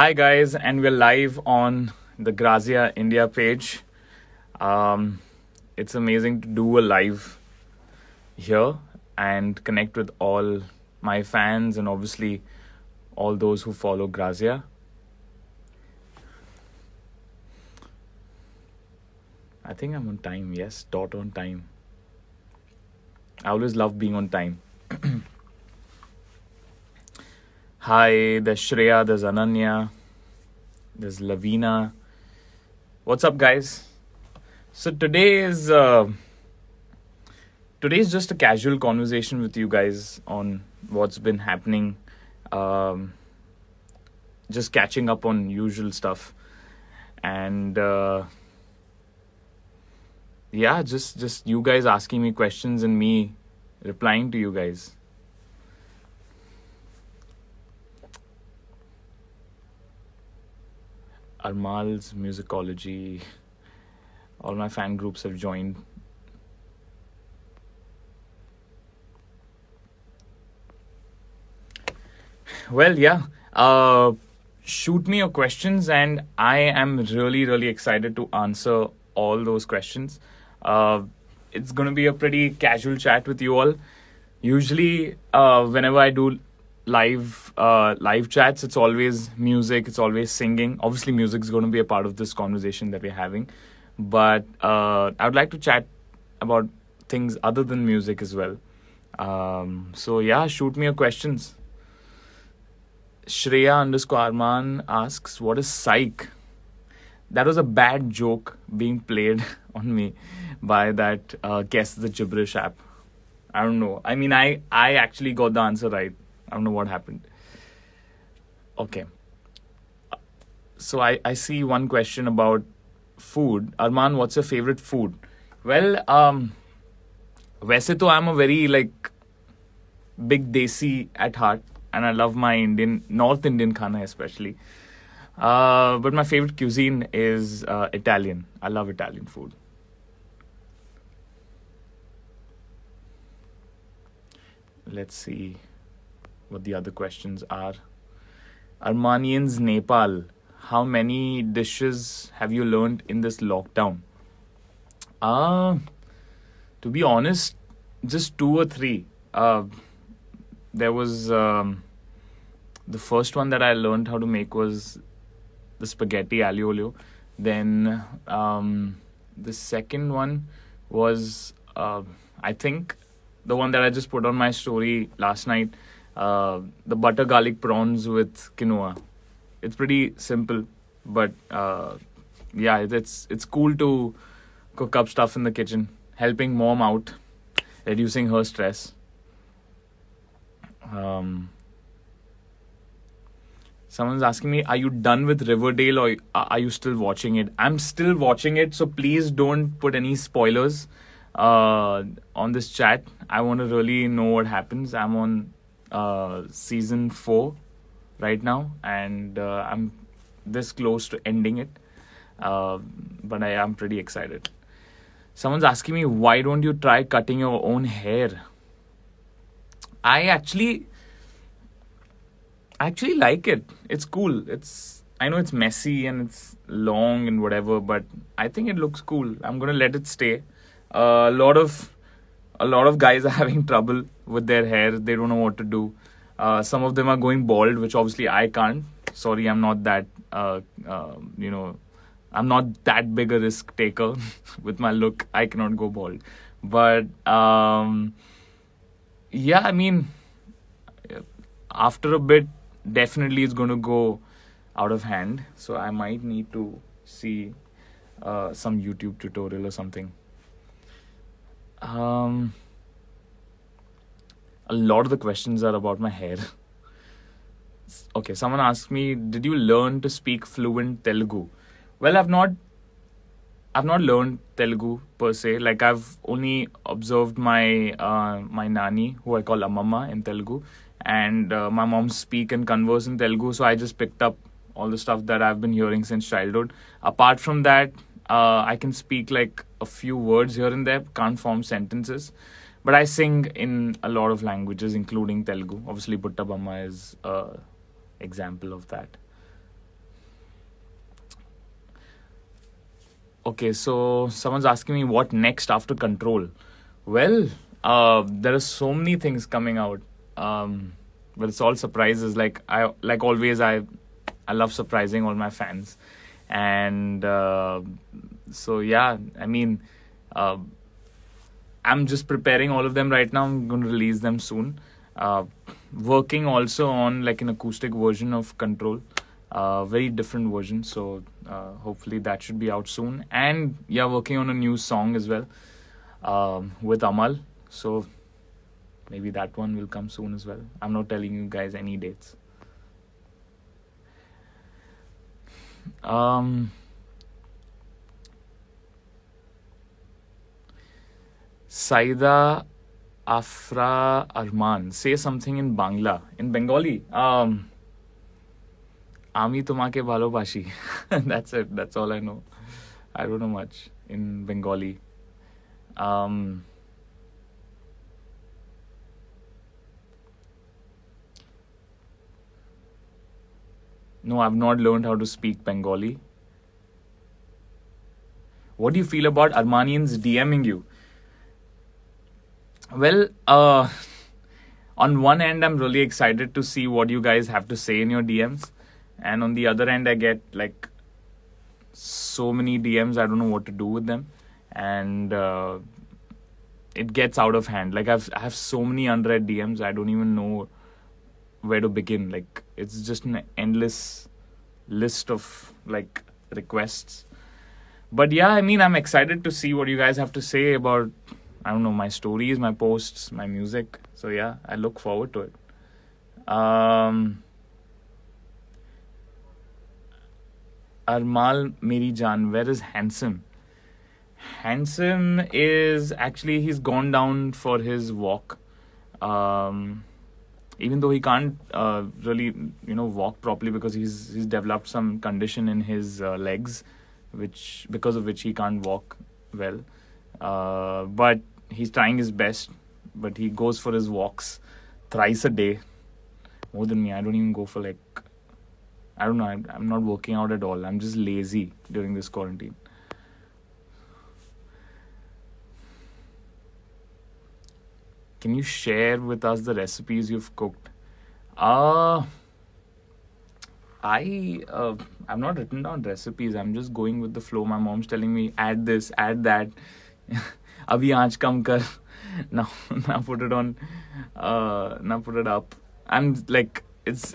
Hi, guys, and we're live on the Grazia India page. Um, it's amazing to do a live here and connect with all my fans and obviously all those who follow Grazia. I think I'm on time, yes, dot on time. I always love being on time. Hi, there's Shreya, there's Ananya, there's Lavina. What's up, guys? So today is uh, today is just a casual conversation with you guys on what's been happening, um, just catching up on usual stuff, and uh, yeah, just just you guys asking me questions and me replying to you guys. Armal's musicology. All my fan groups have joined. Well, yeah. Uh, shoot me your questions, and I am really, really excited to answer all those questions. Uh, it's going to be a pretty casual chat with you all. Usually, uh, whenever I do live uh, live chats it's always music it's always singing obviously music is going to be a part of this conversation that we're having but uh, i would like to chat about things other than music as well um, so yeah shoot me your questions shreya underscore arman asks what is psych that was a bad joke being played on me by that uh, guess the gibberish app i don't know i mean i i actually got the answer right I don't know what happened. Okay. So I, I see one question about food. Arman, what's your favorite food? Well, um, वैसे तो I am a very like big desi at heart and I love my Indian north Indian khana specially but my favourite cuisine is Italian I love Italian food Let's see what the other questions are. Armenians, Nepal, how many dishes have you learned in this lockdown? Uh, to be honest, just two or three. Uh, there was um, the first one that I learned how to make was the spaghetti aglio olio. Then um, the second one was uh, I think the one that I just put on my story last night uh, the butter garlic prawns with quinoa. It's pretty simple, but uh, yeah, it's it's cool to cook up stuff in the kitchen, helping mom out, reducing her stress. Um, someone's asking me, "Are you done with Riverdale, or are you still watching it?" I'm still watching it, so please don't put any spoilers uh, on this chat. I want to really know what happens. I'm on uh, season 4 right now and uh, i'm this close to ending it uh, but i am pretty excited someone's asking me why don't you try cutting your own hair i actually I actually like it it's cool it's i know it's messy and it's long and whatever but i think it looks cool i'm gonna let it stay a lot of a lot of guys are having trouble with their hair they don't know what to do uh, some of them are going bald which obviously i can't sorry i'm not that uh, uh, you know i'm not that big a risk taker with my look i cannot go bald but um, yeah i mean after a bit definitely it's going to go out of hand so i might need to see uh, some youtube tutorial or something um, a lot of the questions are about my hair. okay, someone asked me, "Did you learn to speak fluent Telugu?" Well, I've not. I've not learned Telugu per se. Like I've only observed my uh, my nani, who I call Amma in Telugu, and uh, my mom speak and converse in Telugu. So I just picked up all the stuff that I've been hearing since childhood. Apart from that, uh, I can speak like a few words here and there, can't form sentences. But I sing in a lot of languages, including Telugu. Obviously, Buttabamma is an example of that. Okay, so someone's asking me what next after Control. Well, uh, there are so many things coming out, um, but it's all surprises. Like I, like always, I, I love surprising all my fans and uh, so yeah i mean uh, i'm just preparing all of them right now i'm going to release them soon uh, working also on like an acoustic version of control uh, very different version so uh, hopefully that should be out soon and yeah working on a new song as well um, with amal so maybe that one will come soon as well i'm not telling you guys any dates Um, Saida Afra Arman, say something in Bangla, in Bengali. Um, Ami Tumake Balobashi. That's it. That's all I know. I don't know much in Bengali. Um, No, I've not learned how to speak Bengali. What do you feel about Armenians DMing you? Well, uh, on one end, I'm really excited to see what you guys have to say in your DMs. And on the other end, I get like so many DMs, I don't know what to do with them. And uh, it gets out of hand. Like, I've, I have so many unread DMs, I don't even know where to begin like it's just an endless list of like requests but yeah i mean i'm excited to see what you guys have to say about i don't know my stories my posts my music so yeah i look forward to it um armal Mirijan, where is handsome handsome is actually he's gone down for his walk um even though he can't uh, really you know walk properly because he's he's developed some condition in his uh, legs which because of which he can't walk well uh, but he's trying his best but he goes for his walks thrice a day more than me i don't even go for like i don't know i'm, I'm not working out at all i'm just lazy during this quarantine can you share with us the recipes you've cooked? Uh I uh, I've not written down recipes. I'm just going with the flow. My mom's telling me add this, add that. Abhi aaj kam kar. Now now put it on. Uh, now put it up. I'm like it's.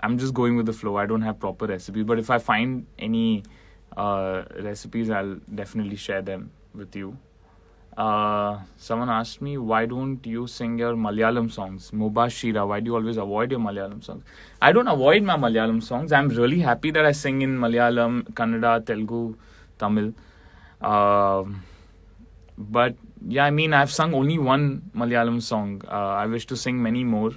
I'm just going with the flow. I don't have proper recipes. but if I find any uh, recipes, I'll definitely share them with you. Uh, someone asked me, why don't you sing your Malayalam songs? Mubashira, why do you always avoid your Malayalam songs? I don't avoid my Malayalam songs. I'm really happy that I sing in Malayalam, Kannada, Telugu, Tamil. Uh, but yeah, I mean, I've sung only one Malayalam song. Uh, I wish to sing many more.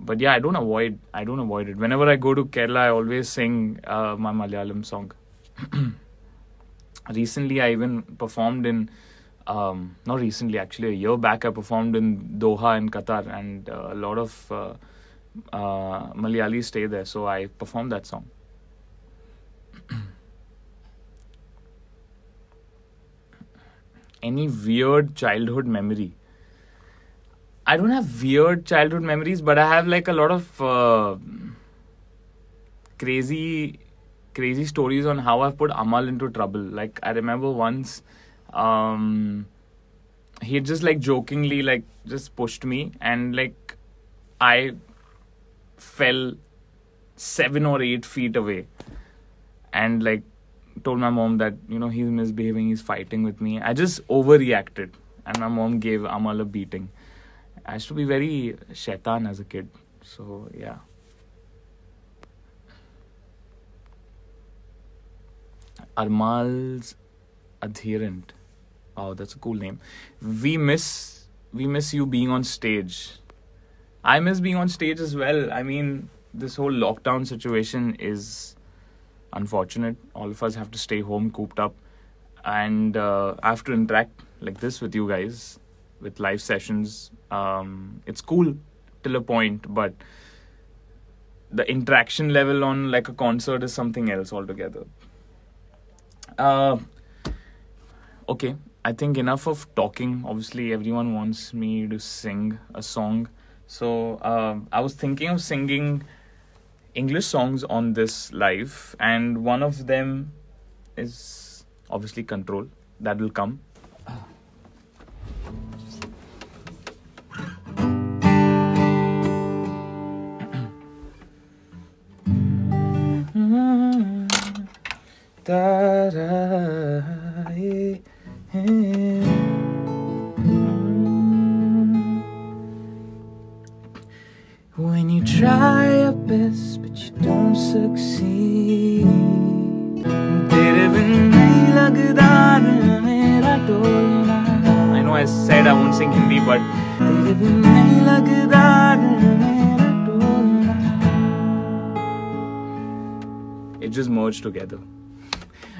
But yeah, I don't avoid. I don't avoid it. Whenever I go to Kerala, I always sing uh, my Malayalam song. Recently, I even performed in um, not recently actually a year back I performed in Doha in Qatar and uh, a lot of uh, uh, Malayalis stay there so I performed that song. Any weird childhood memory? I don't have weird childhood memories but I have like a lot of uh, crazy crazy stories on how I've put Amal into trouble. Like I remember once um, he just like jokingly like just pushed me and like I fell seven or eight feet away and like told my mom that you know he's misbehaving he's fighting with me i just overreacted and my mom gave amal a beating i used to be very shaitan as a kid so yeah armal's adherent Oh, that's a cool name. We miss we miss you being on stage. I miss being on stage as well. I mean, this whole lockdown situation is unfortunate. All of us have to stay home, cooped up, and uh, I have to interact like this with you guys with live sessions. Um, it's cool till a point, but the interaction level on like a concert is something else altogether. Uh, okay, I think enough of talking. Obviously, everyone wants me to sing a song. So uh, I was thinking of singing English songs on this live, and one of them is obviously Control. That will come. da, da. Mm. When you try your best but you don't succeed I know I said I won't sing Hindi but It just merged together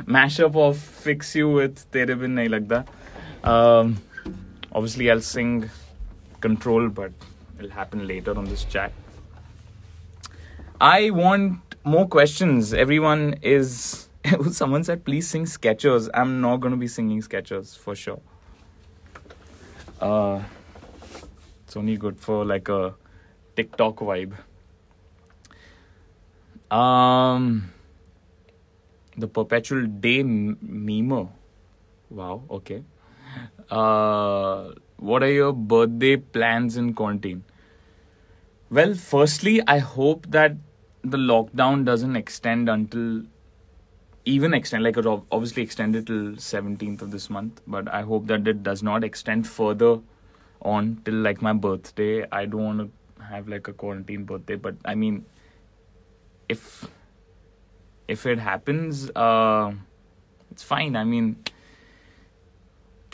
mashup of Fix You with Tere Bin Nahi Lagda. Um, obviously, I'll sing Control, but it'll happen later on this chat. I want more questions. Everyone is. Oh, someone said, please sing Sketchers. I'm not going to be singing Sketchers for sure. Uh, it's only good for like a TikTok vibe. Um the perpetual day m- wow okay uh, what are your birthday plans in quarantine well firstly i hope that the lockdown doesn't extend until even extend like obviously extended till 17th of this month but i hope that it does not extend further on till like my birthday i don't want to have like a quarantine birthday but i mean if if it happens uh, it's fine i mean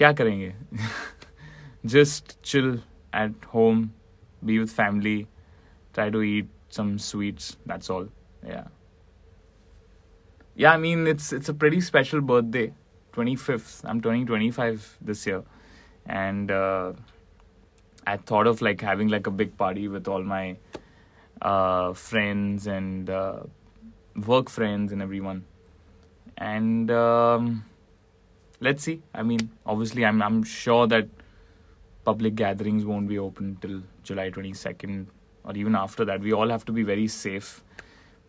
kya karenge just chill at home be with family try to eat some sweets that's all yeah yeah i mean it's it's a pretty special birthday 25th i'm turning 25 this year and uh, i thought of like having like a big party with all my uh, friends and uh, work friends and everyone and um, let's see i mean obviously i'm i'm sure that public gatherings won't be open till july 22nd or even after that we all have to be very safe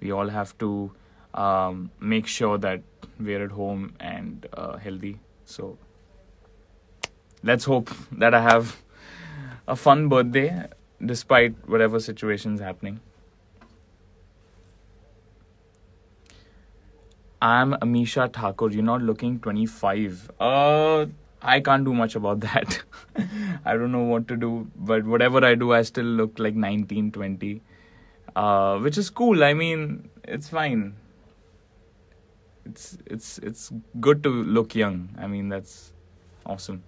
we all have to um, make sure that we're at home and uh, healthy so let's hope that i have a fun birthday despite whatever situations happening I'm Amisha Thakur. You're not looking 25. Uh, I can't do much about that. I don't know what to do, but whatever I do, I still look like 19, 20, uh, which is cool. I mean, it's fine. It's it's it's good to look young. I mean, that's awesome.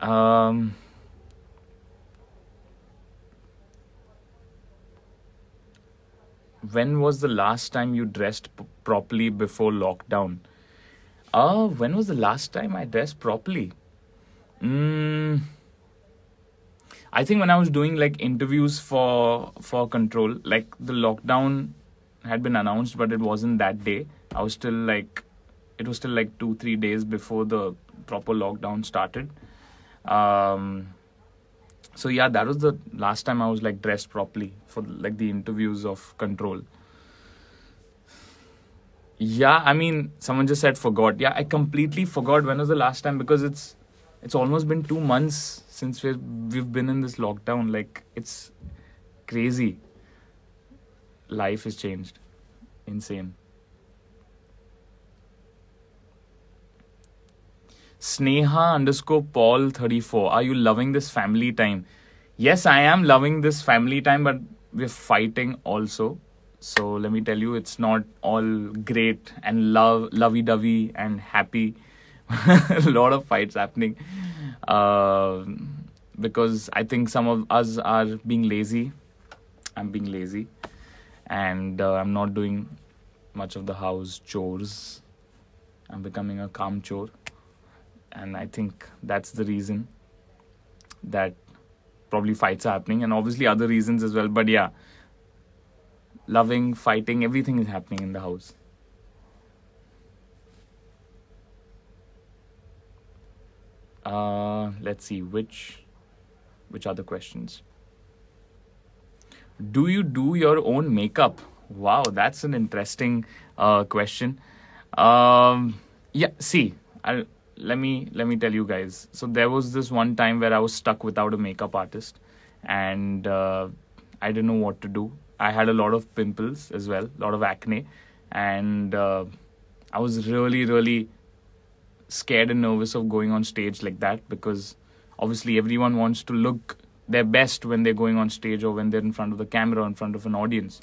Um. when was the last time you dressed p- properly before lockdown? Uh, when was the last time I dressed properly? Mm, I think when I was doing like interviews for for control, like the lockdown had been announced, but it wasn't that day. I was still like, it was still like two three days before the proper lockdown started. Um, so yeah that was the last time i was like dressed properly for like the interviews of control yeah i mean someone just said forgot yeah i completely forgot when was the last time because it's it's almost been 2 months since we we've been in this lockdown like it's crazy life has changed insane Sneha underscore Paul 34. Are you loving this family time? Yes, I am loving this family time, but we're fighting also. So let me tell you, it's not all great and love, lovey dovey and happy. A lot of fights happening. Uh, because I think some of us are being lazy. I'm being lazy. And uh, I'm not doing much of the house chores. I'm becoming a calm chore and I think that's the reason that probably fights are happening, and obviously other reasons as well. But yeah, loving, fighting, everything is happening in the house. Uh, let's see which which other questions. Do you do your own makeup? Wow, that's an interesting uh, question. Um, yeah, see, I'll let me let me tell you guys. So there was this one time where I was stuck without a makeup artist, and uh, I didn't know what to do. I had a lot of pimples as well, a lot of acne, and uh, I was really really scared and nervous of going on stage like that because obviously everyone wants to look their best when they're going on stage or when they're in front of the camera in front of an audience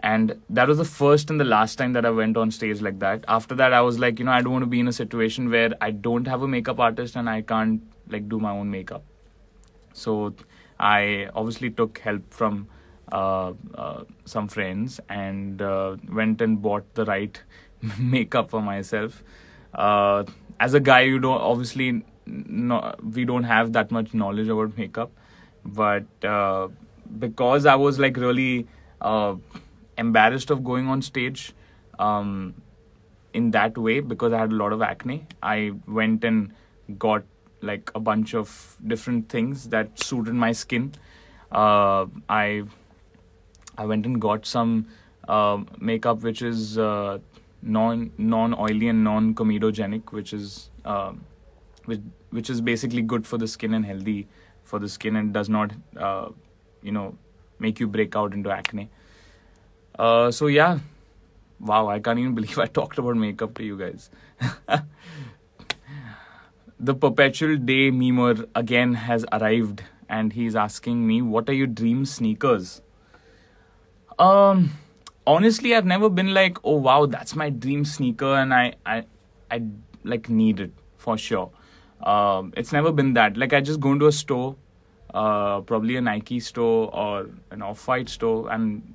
and that was the first and the last time that I went on stage like that. After that, I was like, you know, I don't want to be in a situation where I don't have a makeup artist and I can't like do my own makeup. So I obviously took help from uh, uh, some friends and uh, went and bought the right makeup for myself. Uh, as a guy, you don't obviously no, we don't have that much knowledge about makeup, but uh, because I was like really uh, embarrassed of going on stage um, in that way because I had a lot of acne. I went and got like a bunch of different things that suited my skin. Uh, I I went and got some uh, makeup which is uh, non non oily and non comedogenic, which is uh, which which is basically good for the skin and healthy for the skin and does not uh, you know make you break out into acne. Uh, so yeah, wow, I can't even believe I talked about makeup to you guys. the perpetual day memer again has arrived, and he's asking me, "What are your dream sneakers?" Um, honestly, I've never been like, "Oh wow, that's my dream sneaker," and I, I, I like need it for sure. Um, it's never been that. Like I just go into a store, uh, probably a Nike store or an Off White store, and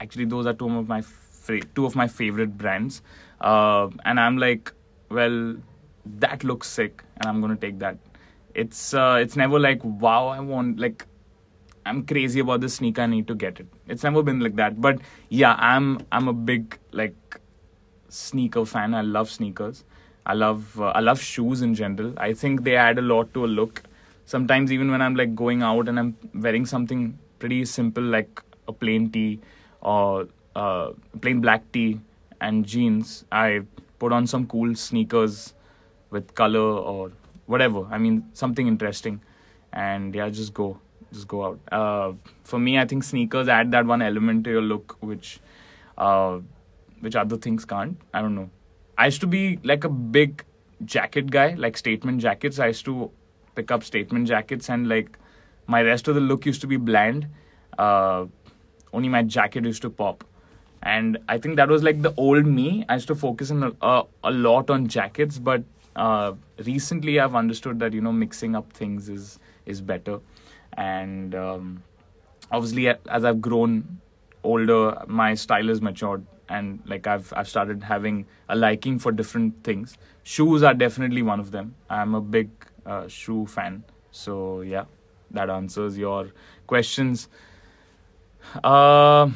actually those are two of my fa- two of my favorite brands uh, and i'm like well that looks sick and i'm going to take that it's uh, it's never like wow i want like i'm crazy about this sneaker i need to get it it's never been like that but yeah i'm i'm a big like sneaker fan i love sneakers i love uh, i love shoes in general i think they add a lot to a look sometimes even when i'm like going out and i'm wearing something pretty simple like a plain tee or uh, plain black tee and jeans. I put on some cool sneakers with color or whatever. I mean, something interesting. And yeah, just go. Just go out. Uh, for me, I think sneakers add that one element to your look, which, uh, which other things can't. I don't know. I used to be like a big jacket guy, like statement jackets. I used to pick up statement jackets, and like my rest of the look used to be bland. Uh, only my jacket used to pop and i think that was like the old me i used to focus on a, a, a lot on jackets but uh, recently i've understood that you know mixing up things is is better and um, obviously as i've grown older my style has matured and like i've i've started having a liking for different things shoes are definitely one of them i'm a big uh, shoe fan so yeah that answers your questions uh,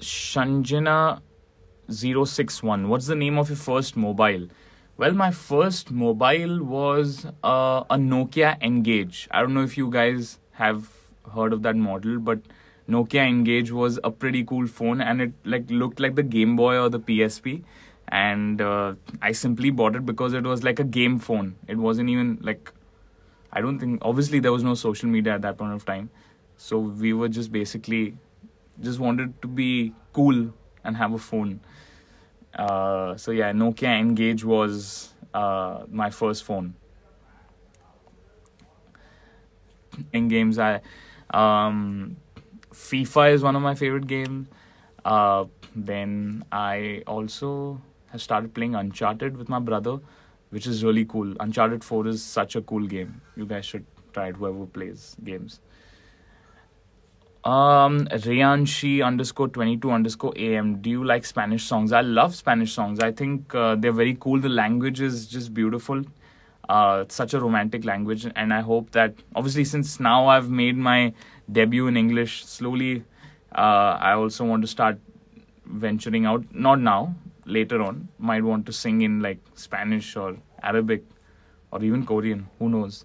Shanjana061. What's the name of your first mobile? Well, my first mobile was uh, a Nokia Engage. I don't know if you guys have heard of that model, but Nokia Engage was a pretty cool phone, and it like looked like the Game Boy or the PSP. And uh, I simply bought it because it was like a game phone. It wasn't even like I don't think obviously there was no social media at that point of time, so we were just basically just wanted to be cool and have a phone. Uh, so yeah, Nokia Engage was uh, my first phone. In games, I um, FIFA is one of my favorite games. Uh, then I also have started playing Uncharted with my brother which is really cool. Uncharted 4 is such a cool game. You guys should try it, whoever plays games. Um, Rayanshi underscore 22 underscore AM. Do you like Spanish songs? I love Spanish songs. I think uh, they're very cool. The language is just beautiful. Uh, it's such a romantic language. And I hope that, obviously, since now I've made my debut in English, slowly uh, I also want to start venturing out. Not now, later on might want to sing in like Spanish or Arabic or even Korean. Who knows?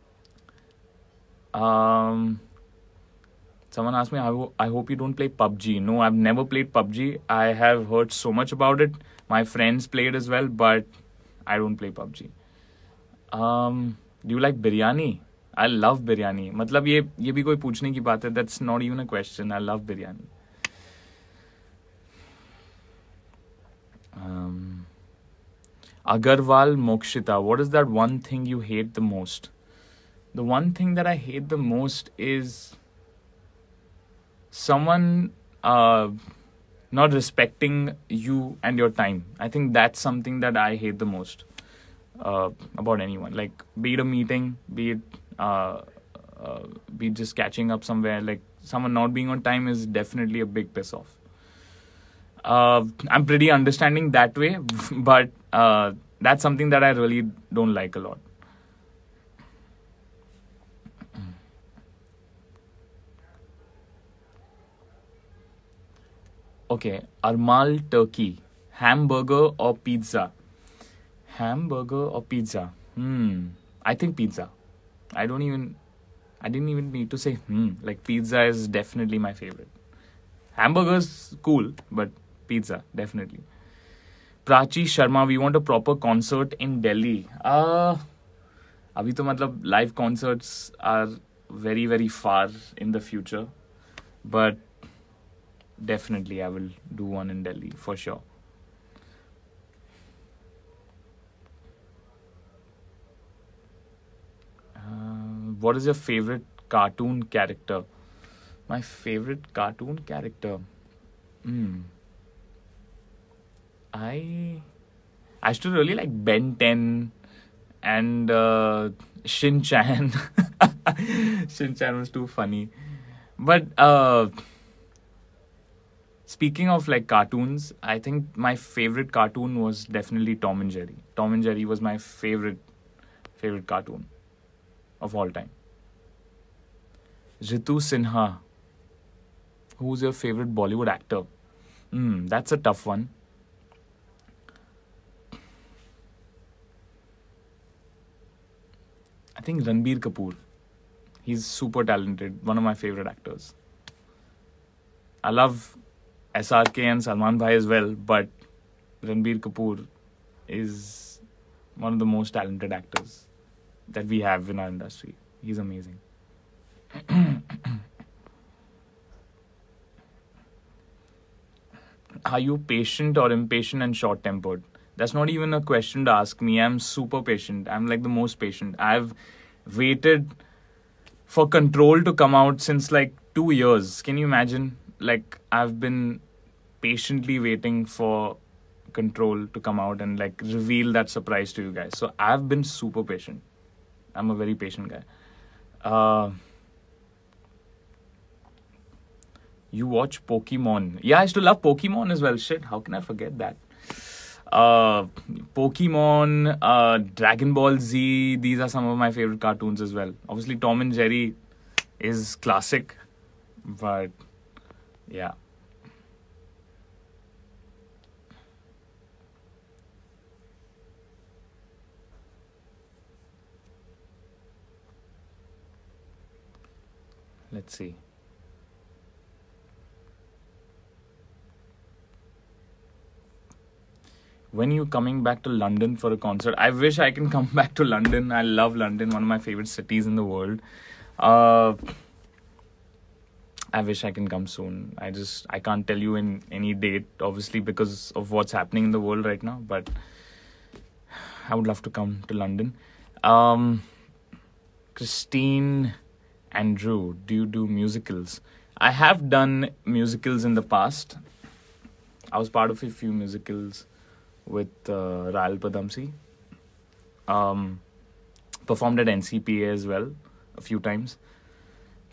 um, someone asked me, I, ho- I hope you don't play PUBG. No, I've never played PUBG. I have heard so much about it. My friends played as well, but I don't play PUBG. Um, do you like biryani? I love biryani. मतलब ये ये भी कोई पूछने की बात है That's not even a question. I love biryani. Um, Agarwal Mokshita, what is that one thing you hate the most? The one thing that I hate the most is someone uh, not respecting you and your time. I think that's something that I hate the most uh, about anyone. Like, be it a meeting, be it uh, uh be just catching up somewhere. Like, someone not being on time is definitely a big piss off uh, I'm pretty understanding that way, but uh, that's something that I really don't like a lot. Okay, Armal Turkey, hamburger or pizza? Hamburger or pizza? Hmm, I think pizza. I don't even, I didn't even need to say hmm. Like pizza is definitely my favorite. Hamburgers cool, but pizza, definitely. Prachi Sharma, we want a proper concert in Delhi. Uh, अभी तो मतलब live concerts are very very far in the future, but definitely I will do one in Delhi for sure. Uh, what is your favorite cartoon character? My favorite cartoon character. Hmm. I I used to really like Ben 10 and uh, Shin Chan. Shin Chan was too funny. But uh, speaking of like cartoons, I think my favorite cartoon was definitely Tom and Jerry. Tom and Jerry was my favorite favorite cartoon of all time. Ritu Sinha. Who's your favorite Bollywood actor? Hmm, that's a tough one. think Ranbir Kapoor. He's super talented, one of my favorite actors. I love SRK and Salman Bhai as well, but Ranbir Kapoor is one of the most talented actors that we have in our industry. He's amazing. Are you patient or impatient and short tempered? That's not even a question to ask me. I'm super patient. I'm like the most patient. I've waited for control to come out since like two years. Can you imagine? Like I've been patiently waiting for control to come out and like reveal that surprise to you guys. So I've been super patient. I'm a very patient guy. Uh, you watch Pokemon. Yeah, I used to love Pokemon as well. Shit, how can I forget that? uh, Pokemon, uh, Dragon Ball Z. These are some of my favorite cartoons as well. Obviously, Tom and Jerry is classic, but yeah. Let's see. when you coming back to london for a concert i wish i can come back to london i love london one of my favorite cities in the world uh, i wish i can come soon i just i can't tell you in any date obviously because of what's happening in the world right now but i would love to come to london um, christine and drew do you do musicals i have done musicals in the past i was part of a few musicals with uh, Raal Padamsi. Um, performed at NCPA as well a few times.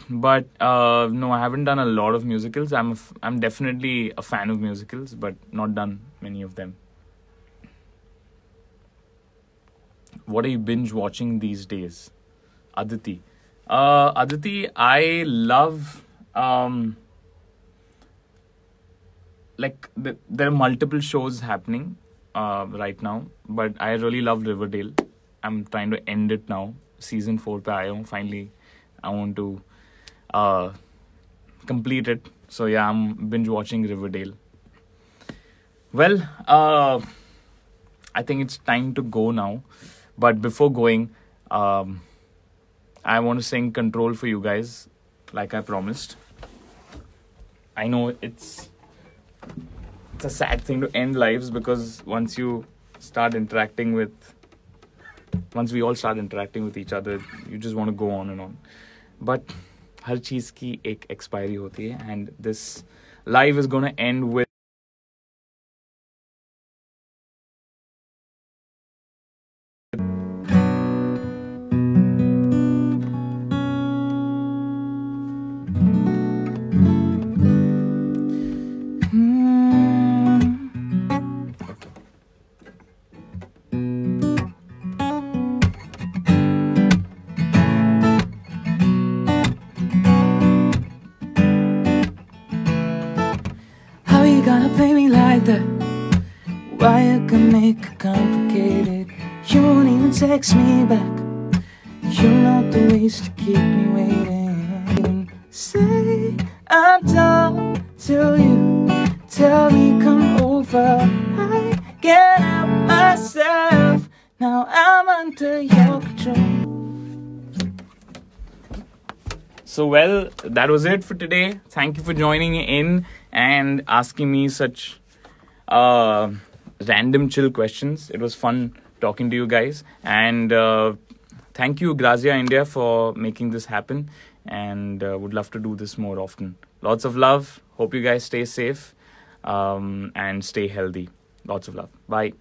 But uh, no, I haven't done a lot of musicals. I'm a f- I'm definitely a fan of musicals, but not done many of them. What are you binge watching these days, Aditi? Uh, Aditi, I love um, like the, there are multiple shows happening uh, right now, but I really love Riverdale. I'm trying to end it now. Season four पे आया हूँ finally. I want to uh, complete it. So yeah, I'm binge watching Riverdale. Well, uh, I think it's time to go now. But before going, um, I want to sing Control for you guys, like I promised. I know it's it's a sad thing to end lives because once you start interacting with once we all start interacting with each other you just want to go on and on but हर चीज़ की एक expiry होती है this this is gonna end with. ways to keep me waiting. Say I'm done till you tell me come over. I get out myself. Now I'm under your control. So, well, that was it for today. Thank you for joining in and asking me such uh, random chill questions. It was fun talking to you guys. And uh, thank you, Grazia India, for making this happen. And uh, would love to do this more often. Lots of love. Hope you guys stay safe um, and stay healthy. Lots of love. Bye.